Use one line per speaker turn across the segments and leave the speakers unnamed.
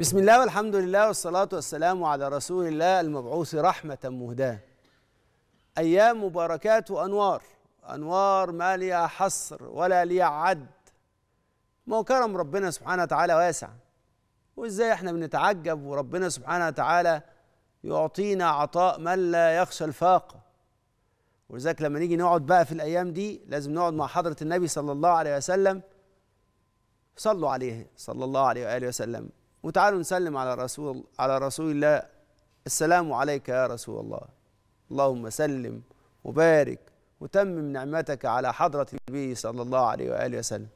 بسم الله والحمد لله والصلاة والسلام على رسول الله المبعوث رحمة مهداة أيام مباركات وأنوار أنوار ما لي حصر ولا لي عد ما هو كرم ربنا سبحانه وتعالى واسع وإزاي إحنا بنتعجب وربنا سبحانه وتعالى يعطينا عطاء من لا يخشى الفاقة ولذلك لما نيجي نقعد بقى في الأيام دي لازم نقعد مع حضرة النبي صلى الله عليه وسلم صلوا عليه صلى الله عليه وآله وسلم وتعالوا نسلم على رسول على رسول الله السلام عليك يا رسول الله اللهم سلم وبارك وتمم نعمتك على حضرة النبي صلى الله عليه وآله وسلم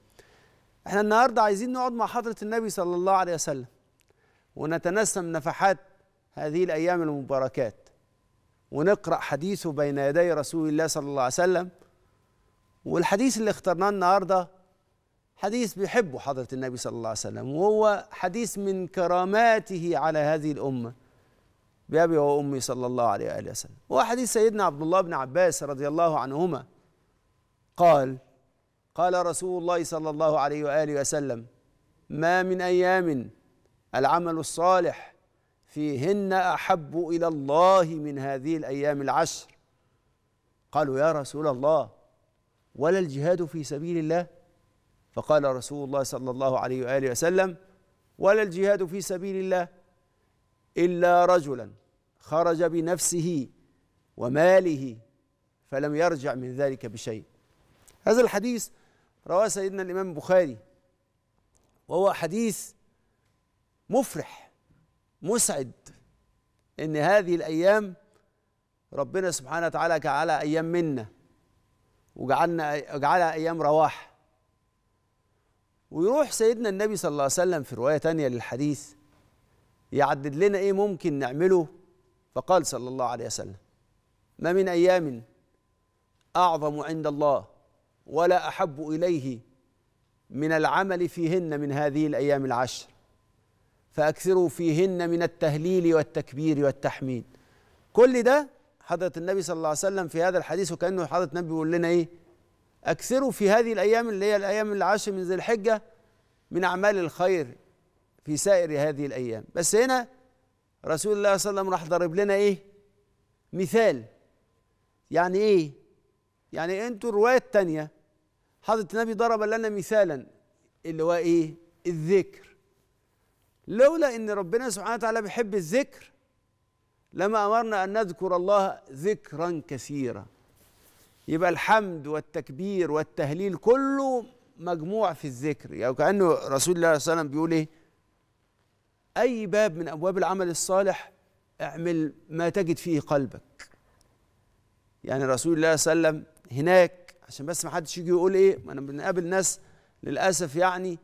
احنا النهاردة عايزين نقعد مع حضرة النبي صلى الله عليه وسلم ونتنسم نفحات هذه الأيام المباركات ونقرأ حديثه بين يدي رسول الله صلى الله عليه وسلم والحديث اللي اخترناه النهارده حديث بيحبه حضرة النبي صلى الله عليه وسلم وهو حديث من كراماته على هذه الأمة بأبي وأمي صلى الله عليه وآله وسلم هو حديث سيدنا عبد الله بن عباس رضي الله عنهما قال قال رسول الله صلى الله عليه وآله وسلم ما من أيام العمل الصالح فيهن أحب إلى الله من هذه الأيام العشر قالوا يا رسول الله ولا الجهاد في سبيل الله فقال رسول الله صلى الله عليه واله وسلم ولا الجهاد في سبيل الله الا رجلا خرج بنفسه وماله فلم يرجع من ذلك بشيء هذا الحديث رواه سيدنا الامام البخاري وهو حديث مفرح مسعد ان هذه الايام ربنا سبحانه وتعالى جعلها ايام منا وجعلنا جعلها ايام رواح ويروح سيدنا النبي صلى الله عليه وسلم في روايه تانية للحديث يعدد لنا ايه ممكن نعمله فقال صلى الله عليه وسلم ما من ايام اعظم عند الله ولا احب اليه من العمل فيهن من هذه الايام العشر فاكثروا فيهن من التهليل والتكبير والتحميد كل ده حضره النبي صلى الله عليه وسلم في هذا الحديث وكانه حضره النبي بيقول لنا ايه أكثروا في هذه الأيام اللي هي الأيام العاشر من ذي الحجة من أعمال الخير في سائر هذه الأيام بس هنا رسول الله صلى الله عليه وسلم راح ضرب لنا إيه مثال يعني إيه يعني أنتوا الرواية التانية حضرة النبي ضرب لنا مثالا اللي هو إيه الذكر لولا أن ربنا سبحانه وتعالى بيحب الذكر لما أمرنا أن نذكر الله ذكرا كثيرا يبقى الحمد والتكبير والتهليل كله مجموع في الذكر يعني كأنه رسول الله صلى الله عليه وسلم بيقول إيه أي باب من أبواب العمل الصالح اعمل ما تجد فيه قلبك يعني رسول الله صلى الله عليه وسلم هناك عشان بس ما حدش يجي يقول ايه ما انا بنقابل ناس للاسف يعني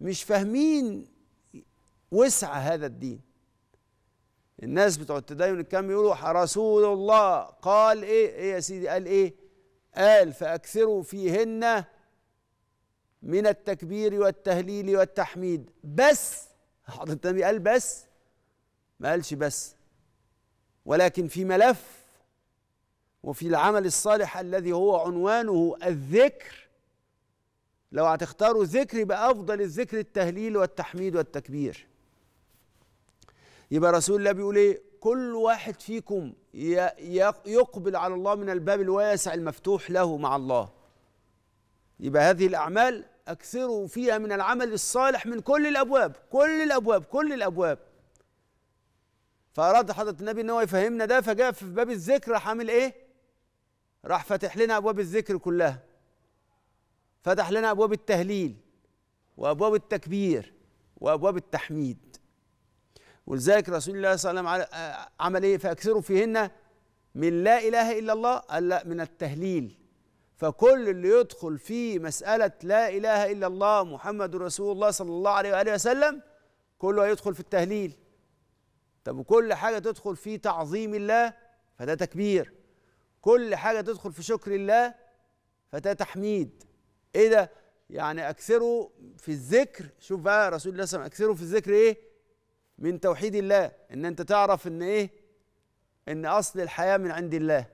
مش فاهمين وسع هذا الدين الناس بتوع التدين الكم يقولوا رسول الله قال ايه ايه يا سيدي قال ايه قال فأكثروا فيهن من التكبير والتهليل والتحميد بس حضرة النبي قال بس ما قالش بس ولكن في ملف وفي العمل الصالح الذي هو عنوانه الذكر لو هتختاروا ذكر يبقى أفضل الذكر التهليل والتحميد والتكبير يبقى رسول الله بيقول ايه كل واحد فيكم يقبل على الله من الباب الواسع المفتوح له مع الله يبقى هذه الأعمال أكثروا فيها من العمل الصالح من كل الأبواب كل الأبواب كل الأبواب فأراد حضرة النبي أن هو يفهمنا ده فجاء في باب الذكر راح عامل إيه؟ راح فاتح لنا أبواب الذكر كلها فتح لنا أبواب التهليل وأبواب التكبير وأبواب التحميد ولذلك رسول الله صلى الله عليه وسلم آه، عمل ايه فاكثروا فيهن من لا اله الا الله قال لا من التهليل فكل اللي يدخل في مساله لا اله الا الله محمد رسول الله صلى الله عليه واله وسلم كله هيدخل في التهليل طب وكل حاجه تدخل في تعظيم الله فده تكبير كل حاجه تدخل في شكر الله فده تحميد ايه ده يعني اكثروا في الذكر شوف بقى رسول الله صلى الله عليه وسلم اكثروا في الذكر ايه من توحيد الله ان انت تعرف ان ايه ان اصل الحياه من عند الله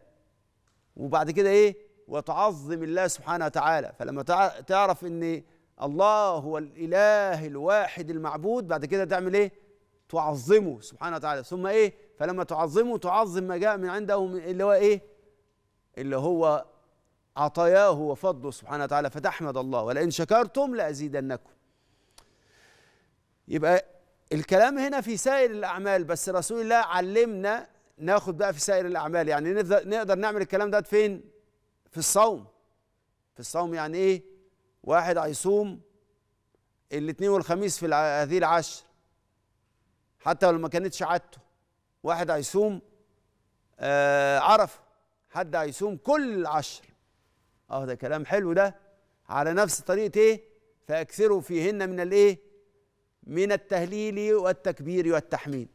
وبعد كده ايه وتعظم الله سبحانه وتعالى فلما تعرف ان الله هو الاله الواحد المعبود بعد كده تعمل ايه تعظمه سبحانه وتعالى ثم ايه فلما تعظمه تعظم ما جاء من عنده اللي هو ايه اللي هو عطاياه وفضله سبحانه وتعالى فتحمد الله ولئن شكرتم لازيدنكم يبقى الكلام هنا في سائر الأعمال بس رسول الله علمنا ناخد بقى في سائر الأعمال يعني نقدر نعمل الكلام ده فين في الصوم في الصوم يعني إيه واحد هيصوم الاثنين والخميس في هذه العشر حتى لو ما كانتش عادته واحد هيصوم آه عرفه حد هيصوم كل العشر اه ده كلام حلو ده على نفس طريقه ايه فاكثروا فيهن من الايه من التهليل والتكبير والتحميد